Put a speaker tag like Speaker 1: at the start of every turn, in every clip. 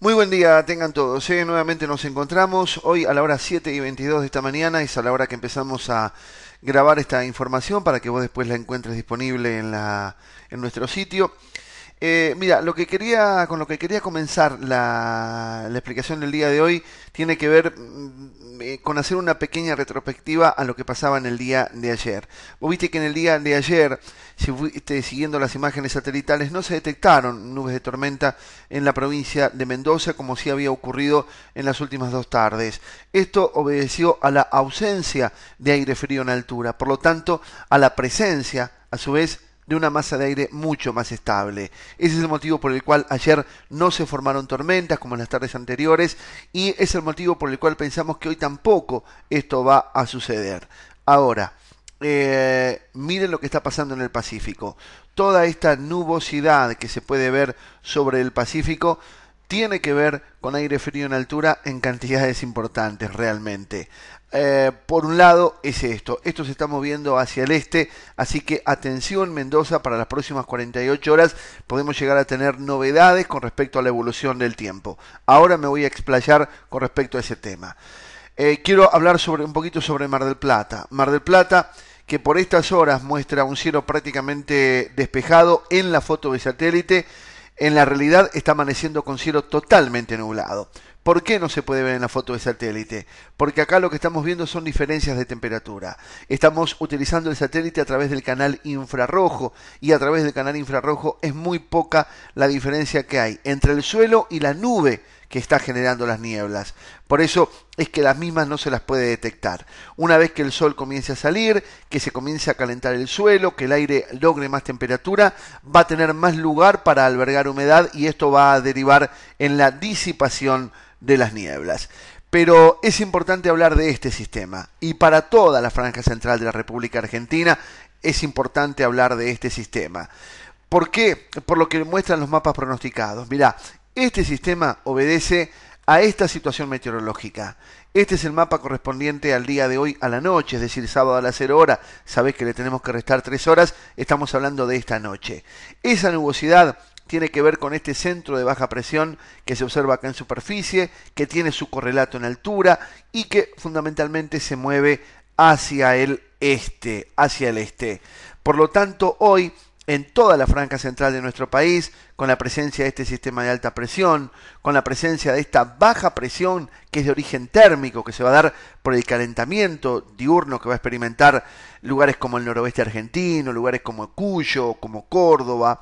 Speaker 1: Muy buen día, tengan todos. ¿eh? Nuevamente nos encontramos hoy a la hora 7 y 22 de esta mañana, es a la hora que empezamos a grabar esta información para que vos después la encuentres disponible en, la, en nuestro sitio. Eh, mira, lo que quería, con lo que quería comenzar la, explicación del día de hoy tiene que ver mm, eh, con hacer una pequeña retrospectiva a lo que pasaba en el día de ayer. Vos viste que en el día de ayer, si fuiste siguiendo las imágenes satelitales, no se detectaron nubes de tormenta en la provincia de Mendoza, como sí había ocurrido en las últimas dos tardes. Esto obedeció a la ausencia de aire frío en altura, por lo tanto, a la presencia, a su vez, de una masa de aire mucho más estable. Ese es el motivo por el cual ayer no se formaron tormentas como en las tardes anteriores y es el motivo por el cual pensamos que hoy tampoco esto va a suceder. Ahora, eh, miren lo que está pasando en el Pacífico. Toda esta nubosidad que se puede ver sobre el Pacífico tiene que ver con aire frío en altura en cantidades importantes realmente. Eh, por un lado es esto. Esto se está moviendo hacia el este, así que atención Mendoza para las próximas 48 horas. Podemos llegar a tener novedades con respecto a la evolución del tiempo. Ahora me voy a explayar con respecto a ese tema. Eh, quiero hablar sobre, un poquito sobre Mar del Plata. Mar del Plata que por estas horas muestra un cielo prácticamente despejado en la foto de satélite. En la realidad está amaneciendo con cielo totalmente nublado. ¿Por qué no se puede ver en la foto de satélite? Porque acá lo que estamos viendo son diferencias de temperatura. Estamos utilizando el satélite a través del canal infrarrojo y a través del canal infrarrojo es muy poca la diferencia que hay entre el suelo y la nube que está generando las nieblas. Por eso es que las mismas no se las puede detectar. Una vez que el sol comience a salir, que se comience a calentar el suelo, que el aire logre más temperatura, va a tener más lugar para albergar humedad y esto va a derivar en la disipación de las nieblas. Pero es importante hablar de este sistema y para toda la franja central de la República Argentina es importante hablar de este sistema. ¿Por qué? Por lo que muestran los mapas pronosticados. Mirá, este sistema obedece a esta situación meteorológica. Este es el mapa correspondiente al día de hoy a la noche, es decir, sábado a las 0 hora. Sabés que le tenemos que restar 3 horas, estamos hablando de esta noche. Esa nubosidad tiene que ver con este centro de baja presión que se observa acá en superficie, que tiene su correlato en altura y que fundamentalmente se mueve hacia el este, hacia el este. Por lo tanto, hoy en toda la franja central de nuestro país, con la presencia de este sistema de alta presión, con la presencia de esta baja presión que es de origen térmico, que se va a dar por el calentamiento diurno que va a experimentar lugares como el noroeste argentino, lugares como Cuyo, como Córdoba,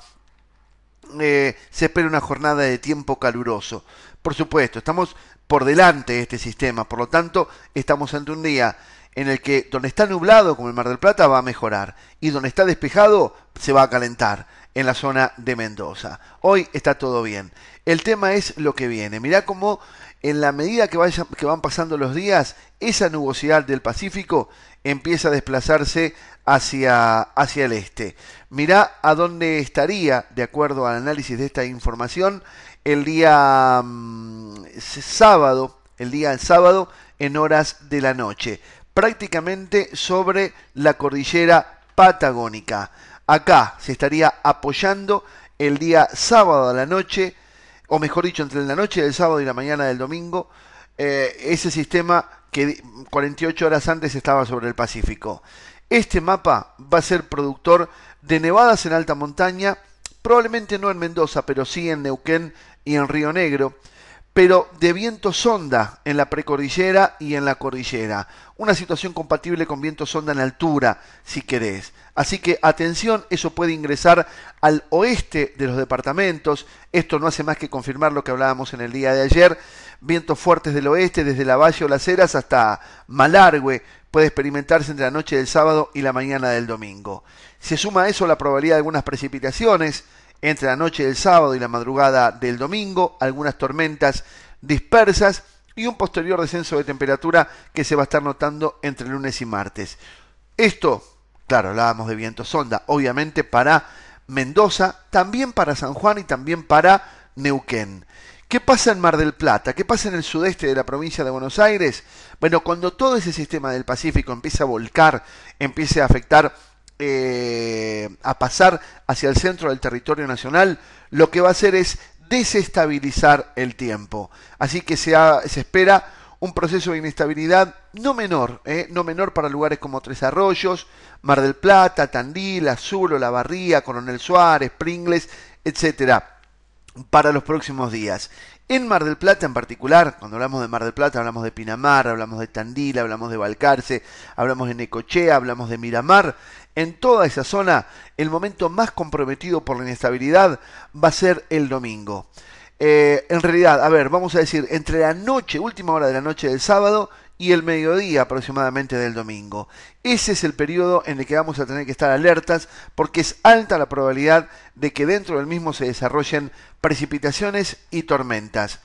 Speaker 1: eh, se espera una jornada de tiempo caluroso. Por supuesto, estamos por delante de este sistema, por lo tanto, estamos ante un día en el que donde está nublado, como el Mar del Plata, va a mejorar y donde está despejado, se va a calentar en la zona de Mendoza. Hoy está todo bien. El tema es lo que viene. Mirá cómo en la medida que, vayan, que van pasando los días, esa nubosidad del Pacífico empieza a desplazarse hacia, hacia el este. Mirá a dónde estaría, de acuerdo al análisis de esta información, el día mm, sábado, el día sábado en horas de la noche, prácticamente sobre la cordillera patagónica. Acá se estaría apoyando el día sábado a la noche o mejor dicho, entre la noche del sábado y la mañana del domingo, eh, ese sistema que 48 horas antes estaba sobre el Pacífico. Este mapa va a ser productor de nevadas en alta montaña, probablemente no en Mendoza, pero sí en Neuquén y en Río Negro pero de viento sonda en la precordillera y en la cordillera. Una situación compatible con viento sonda en altura, si querés. Así que atención, eso puede ingresar al oeste de los departamentos. Esto no hace más que confirmar lo que hablábamos en el día de ayer. Vientos fuertes del oeste, desde la Valle o las Heras hasta Malargüe, puede experimentarse entre la noche del sábado y la mañana del domingo. Se suma a eso la probabilidad de algunas precipitaciones entre la noche del sábado y la madrugada del domingo, algunas tormentas dispersas y un posterior descenso de temperatura que se va a estar notando entre lunes y martes. Esto, claro, hablábamos de viento sonda, obviamente para Mendoza, también para San Juan y también para Neuquén. ¿Qué pasa en Mar del Plata? ¿Qué pasa en el sudeste de la provincia de Buenos Aires? Bueno, cuando todo ese sistema del Pacífico empieza a volcar, empiece a afectar eh, a pasar hacia el centro del territorio nacional, lo que va a hacer es desestabilizar el tiempo. Así que se, espera un proceso de inestabilidad no menor, eh, no menor para lugares como Tres Arroyos, Mar del Plata, Tandil, Azul, La Barría, Coronel Suárez, Pringles, etc. para los próximos días. En Mar del Plata en particular, cuando hablamos de Mar del Plata, hablamos de Pinamar, hablamos de Tandil, hablamos de Balcarce, hablamos de Necochea, hablamos de Miramar, en toda esa zona, el momento más comprometido por la inestabilidad va a ser el domingo. Eh, en realidad, a ver, vamos a decir, entre la noche, última hora de la noche del sábado y el mediodía aproximadamente del domingo. Ese es el periodo en el que vamos a tener que estar alertas porque es alta la probabilidad de que dentro del mismo se desarrollen precipitaciones y tormentas.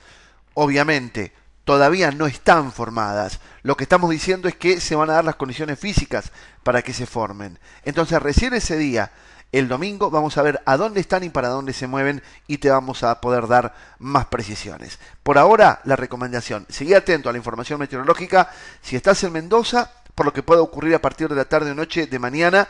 Speaker 1: Obviamente, todavía no están formadas. Lo que estamos diciendo es que se van a dar las condiciones físicas para que se formen. Entonces recién ese día, el domingo, vamos a ver a dónde están y para dónde se mueven y te vamos a poder dar más precisiones. Por ahora, la recomendación, seguí atento a la información meteorológica. Si estás en Mendoza, por lo que pueda ocurrir a partir de la tarde o noche de mañana,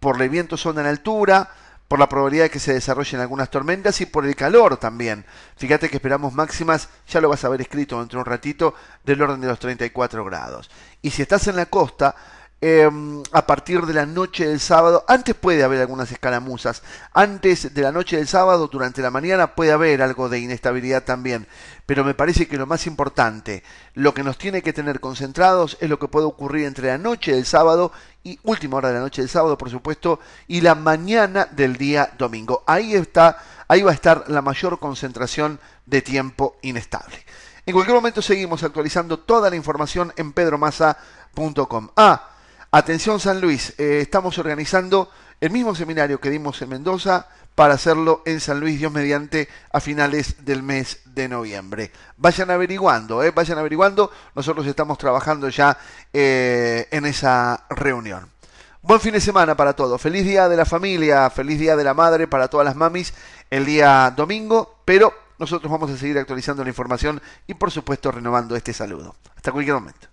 Speaker 1: por el viento sonda en altura, por la probabilidad de que se desarrollen algunas tormentas y por el calor también. Fíjate que esperamos máximas, ya lo vas a ver escrito dentro de un ratito, del orden de los 34 grados. Y si estás en la costa, Em, a partir de la noche del sábado. Antes puede haber algunas escaramuzas. Antes de la noche del sábado, durante la mañana, puede haber algo de inestabilidad también. Pero me parece que lo más importante, lo que nos tiene que tener concentrados es lo que puede ocurrir entre la noche del sábado y última hora de la noche del sábado, por supuesto, y la mañana del día domingo. Ahí está, ahí va a estar la mayor concentración de tiempo inestable. En cualquier momento seguimos actualizando toda la información en pedromasa.com. Ah, Atención San Luis, eh, estamos organizando el mismo seminario que dimos en Mendoza para hacerlo en San Luis, Dios mediante, a finales del mes de noviembre. Vayan averiguando, eh, vayan averiguando, nosotros estamos trabajando ya eh, en esa reunión. Buen fin de semana para todos, feliz día de la familia, feliz día de la madre para todas las mamis el día domingo, pero nosotros vamos a seguir actualizando la información y por supuesto renovando este saludo. Hasta cualquier momento.